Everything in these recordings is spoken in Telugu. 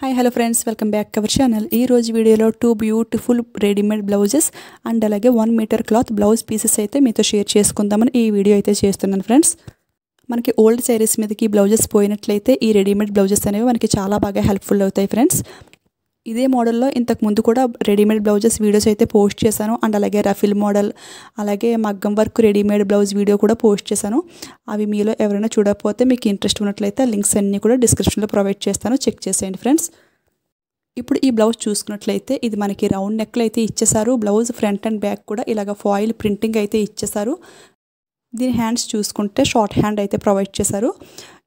hi hello friends welcome back cover channel ఈ రోజు వీడియోలో two beautiful readymade blouses and అలాగే one metre cloth blouse pieces అయితే మీతో షేర్ చేసుకుందామని ఈ వీడియో అయితే చేస్తున్నాను ఫ్రెండ్స్ మనకి ఓల్డ్ శారీస్ మీదకి బ్లౌజెస్ పోయినట్లయితే ఈ రెడీమేడ్ బ్లౌజెస్ అనేవి మనకి చాలా బాగా హెల్ప్ఫుల్ అవుతాయి ఫ్రెండ్స్ ఇదే మోడల్లో ఇంతకు ముందు కూడా రెడీమేడ్ బ్లౌజెస్ వీడియోస్ అయితే పోస్ట్ చేశాను అండ్ అలాగే రఫిల్ మోడల్ అలాగే మగ్గం వర్క్ రెడీమేడ్ బ్లౌజ్ వీడియో కూడా పోస్ట్ చేశాను అవి మీలో ఎవరైనా చూడకపోతే మీకు ఇంట్రెస్ట్ ఉన్నట్లయితే లింక్స్ అన్నీ కూడా డిస్క్రిప్షన్లో ప్రొవైడ్ చేస్తాను చెక్ చేసేయండి ఫ్రెండ్స్ ఇప్పుడు ఈ బ్లౌజ్ చూసుకున్నట్లయితే ఇది మనకి రౌండ్ నెక్లు అయితే ఇచ్చేసారు బ్లౌజ్ ఫ్రంట్ అండ్ బ్యాక్ కూడా ఇలాగ ఫాయిల్ ప్రింటింగ్ అయితే ఇచ్చేసారు దీని హ్యాండ్స్ చూసుకుంటే షార్ట్ హ్యాండ్ అయితే ప్రొవైడ్ చేశారు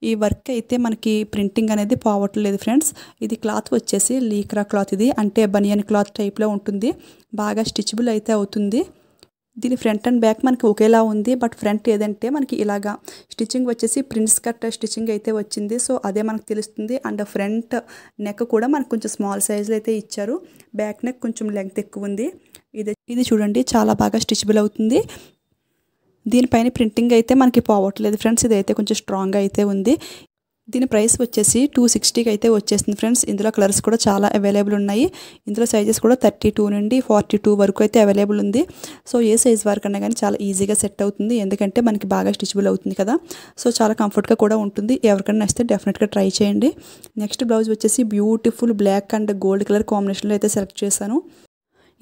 ఈ వర్క్ అయితే మనకి ప్రింటింగ్ అనేది పోవట్లేదు ఫ్రెండ్స్ ఇది క్లాత్ వచ్చేసి లీక్రా క్లాత్ ఇది అంటే బనియన్ క్లాత్ టైప్లో ఉంటుంది బాగా స్టిచబుల్ అయితే అవుతుంది దీని ఫ్రంట్ అండ్ బ్యాక్ మనకి ఒకేలా ఉంది బట్ ఫ్రంట్ ఏదంటే మనకి ఇలాగా స్టిచ్చింగ్ వచ్చేసి ప్రింట్స్ కట్ స్టిచ్చింగ్ అయితే వచ్చింది సో అదే మనకు తెలుస్తుంది అండ్ ఫ్రంట్ నెక్ కూడా మనకు కొంచెం స్మాల్ సైజులు అయితే ఇచ్చారు బ్యాక్ నెక్ కొంచెం లెంగ్త్ ఎక్కువ ఉంది ఇది ఇది చూడండి చాలా బాగా స్టిచబుల్ అవుతుంది దీనిపైన ప్రింటింగ్ అయితే మనకి పోవట్లేదు ఫ్రెండ్స్ ఇదైతే కొంచెం స్ట్రాంగ్ అయితే ఉంది దీని ప్రైస్ వచ్చేసి టూ సిక్స్టీకి అయితే వచ్చేసింది ఫ్రెండ్స్ ఇందులో కలర్స్ కూడా చాలా అవైలబుల్ ఉన్నాయి ఇందులో సైజెస్ కూడా థర్టీ టూ నుండి ఫార్టీ టూ వరకు అయితే అవైలబుల్ ఉంది సో ఏ సైజ్ వరకు అన్నా కానీ చాలా ఈజీగా సెట్ అవుతుంది ఎందుకంటే మనకి బాగా స్టిచబుల్ అవుతుంది కదా సో చాలా కంఫర్ట్గా కూడా ఉంటుంది ఎవరికైనా నచ్చితే డెఫినెట్గా ట్రై చేయండి నెక్స్ట్ బ్లౌజ్ వచ్చేసి beautiful black and gold colour కాంబినేషన్లో అయితే సెలెక్ట్ చేశాను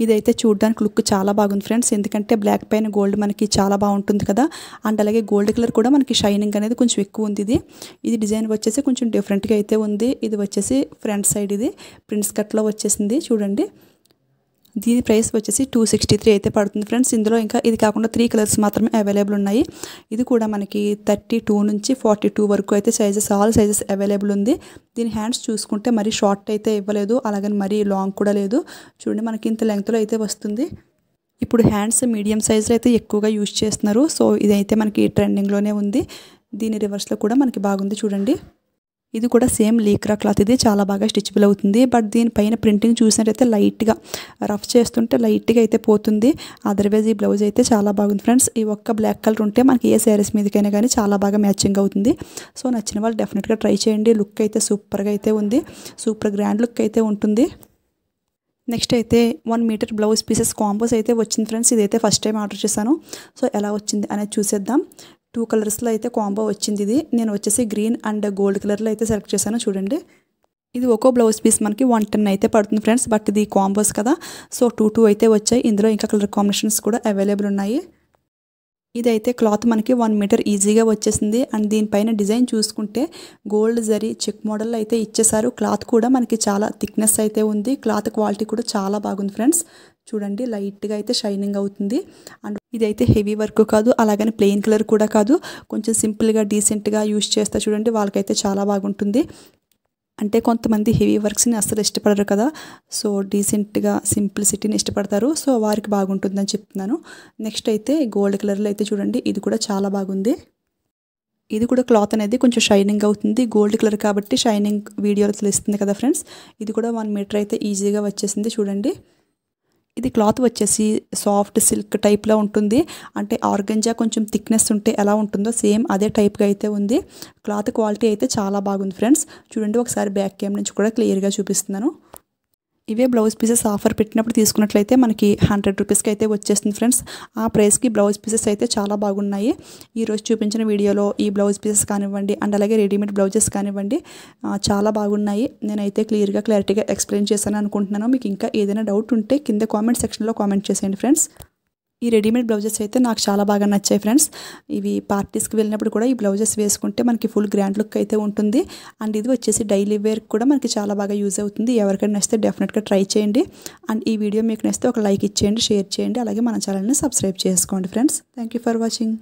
ఇదైతే చూడడానికి లుక్ చాలా బాగుంది ఫ్రెండ్స్ ఎందుకంటే బ్లాక్ పైన గోల్డ్ మనకి చాలా బాగుంటుంది కదా అండ్ అలాగే గోల్డ్ కలర్ కూడా మనకి షైనింగ్ అనేది కొంచెం ఎక్కువ ఉంది ఇది ఇది డిజైన్ వచ్చేసి కొంచెం డిఫరెంట్గా అయితే ఉంది ఇది వచ్చేసి ఫ్రంట్ సైడ్ ఇది ప్రింట్స్ కట్లో వచ్చేసింది చూడండి దీని ప్రైస్ వచ్చేసి టూ సిక్స్టీ త్రీ అయితే పడుతుంది ఫ్రెండ్స్ ఇందులో ఇంకా ఇది కాకుండా త్రీ కలర్స్ మాత్రమే అవైలబుల్ ఉన్నాయి ఇది కూడా మనకి థర్టీ టూ నుంచి ఫార్టీ టూ వరకు అయితే సైజెస్ ఆల్ సైజెస్ అవైలబుల్ ఉంది దీని హ్యాండ్స్ చూసుకుంటే మరీ షార్ట్ అయితే ఇవ్వలేదు అలాగని మరీ లాంగ్ కూడా లేదు చూడండి మనకి ఇంత లెంగ్త్లో అయితే వస్తుంది ఇప్పుడు హ్యాండ్స్ మీడియం సైజులో అయితే ఎక్కువగా యూజ్ చేస్తున్నారు సో ఇదైతే మనకి ట్రెండింగ్లోనే ఉంది దీని రివర్స్లో కూడా మనకి బాగుంది చూడండి ఇది కూడా సేమ్ లీక్రా క్లాత్ ఇది చాలా బాగా స్టిచ్బుల్ అవుతుంది బట్ దీనిపైన ప్రింటింగ్ చూసినట్టయితే లైట్గా రఫ్ చేస్తుంటే లైట్గా అయితే పోతుంది అదర్వైజ్ ఈ బ్లౌజ్ అయితే చాలా బాగుంది ఫ్రెండ్స్ ఈ ఒక్క బ్లాక్ కలర్ ఉంటే మనకి ఏ శారీస్ మీదకైనా కానీ చాలా బాగా మ్యాచింగ్ అవుతుంది సో నచ్చిన వాళ్ళు డెఫినెట్గా ట్రై చేయండి లుక్ అయితే సూపర్గా అయితే ఉంది సూపర్ గ్రాండ్ లుక్ అయితే ఉంటుంది నెక్స్ట్ అయితే one metre blouse pieces combos అయితే వచ్చింది ఫ్రెండ్స్ ఇదైతే ఫస్ట్ టైం ఆర్డర్ చేశాను సో ఎలా వచ్చింది అనేది చూసేద్దాం టూ కలర్స్లో అయితే కాంబో వచ్చింది ఇది నేను వచ్చేసి గ్రీన్ అండ్ గోల్డ్ కలర్లో అయితే సెలెక్ట్ చేశాను చూడండి ఇది ఒక్కో బ్లౌజ్ పీస్ మనకి వన్ టెన్ అయితే పడుతుంది ఫ్రెండ్స్ బట్ ఇది కాంబోస్ కదా సో టూ టూ అయితే వచ్చాయి ఇందులో ఇంకా కలర్ కాంబినేషన్స్ కూడా అవైలబుల్ ఉన్నాయి ఇదైతే క్లాత్ మనకి వన్ మీటర్ ఈజీగా వచ్చేసింది అండ్ దీనిపైన డిజైన్ చూసుకుంటే గోల్డ్ జరీ చెక్ మోడల్ అయితే ఇచ్చేసారు క్లాత్ కూడా మనకి చాలా థిక్నెస్ అయితే ఉంది క్లాత్ క్వాలిటీ కూడా చాలా బాగుంది ఫ్రెండ్స్ చూడండి లైట్గా అయితే షైనింగ్ అవుతుంది అండ్ ఇదైతే హెవీ వర్క్ కాదు అలాగని ప్లెయిన్ కలర్ కూడా కాదు కొంచెం సింపుల్గా డీసెంట్గా యూస్ చేస్తే చూడండి వాళ్ళకైతే చాలా బాగుంటుంది అంటే కొంతమంది హెవీ వర్క్స్ని అస్సలు ఇష్టపడరు కదా సో డీసెంట్గా సింప్లిసిటీని ఇష్టపడతారు సో వారికి బాగుంటుందని చెప్తున్నాను నెక్స్ట్ అయితే గోల్డ్ కలర్లో అయితే చూడండి ఇది కూడా చాలా బాగుంది ఇది కూడా క్లాత్ అనేది కొంచెం షైనింగ్ అవుతుంది గోల్డ్ కలర్ కాబట్టి షైనింగ్ వీడియోలో తెలుస్తుంది కదా ఫ్రెండ్స్ ఇది కూడా వన్ మీటర్ అయితే ఈజీగా వచ్చేసింది చూడండి ఇది క్లాత్ వచ్చేసి సాఫ్ట్ సిల్క్ టైప్లో ఉంటుంది అంటే ఆర్గంజా కొంచెం థిక్నెస్ ఉంటే ఎలా ఉంటుందో సేమ్ అదే టైప్గా అయితే ఉంది క్లాత్ క్వాలిటీ అయితే చాలా బాగుంది ఫ్రెండ్స్ చూడండి ఒకసారి బ్యాక్ క్యామ్ నుంచి కూడా క్లియర్గా చూపిస్తున్నాను ఇవే బ్లౌజ్ పీసెస్ ఆఫర్ పెట్టినప్పుడు తీసుకున్నట్లయితే మనకి హండ్రెడ్ రూపీస్కి అయితే వచ్చేస్తుంది ఫ్రెండ్స్ ఆ ప్రైస్కి బ్లౌజ్ పీసెస్ అయితే చాలా బాగున్నాయి ఈరోజు చూపించిన వీడియోలో ఈ బ్లౌజ్ పీసెస్ కానివ్వండి అండ్ అలాగే రెడీమేడ్ బ్లౌజెస్ కానివ్వండి చాలా బాగున్నాయి నేనైతే క్లియర్గా క్లారిటీగా ఎక్స్ప్లెయిన్ చేశాను అనుకుంటున్నాను మీకు ఇంకా ఏదైనా డౌట్ ఉంటే కింద కామెంట్ సెక్షన్లో కామెంట్ చేసేయండి ఫ్రెండ్స్ ఈ రెడీమేడ్ బ్లౌజెస్ అయితే నాకు చాలా బాగా నచ్చాయి ఫ్రెండ్స్ ఇవి పార్టీస్కి వెళ్ళినప్పుడు కూడా ఈ బ్లౌజెస్ వేసుకుంటే మనకి ఫుల్ గ్రాండ్ లుక్ అయితే ఉంటుంది అండ్ ఇది వచ్చేసి డైలీ వేర్ కూడా మనకి చాలా బాగా యూజ్ అవుతుంది ఎవరికైనా నచ్చితే డెఫినెట్గా ట్రై చేయండి అండ్ ఈ వీడియో మీకు నచ్చితే ఒక లైక్ ఇచ్చేయండి షేర్ చేయండి అలాగే మన ఛానల్ని సబ్స్క్రైబ్ చేసుకోండి ఫ్రెండ్స్ థ్యాంక్ ఫర్ వాచింగ్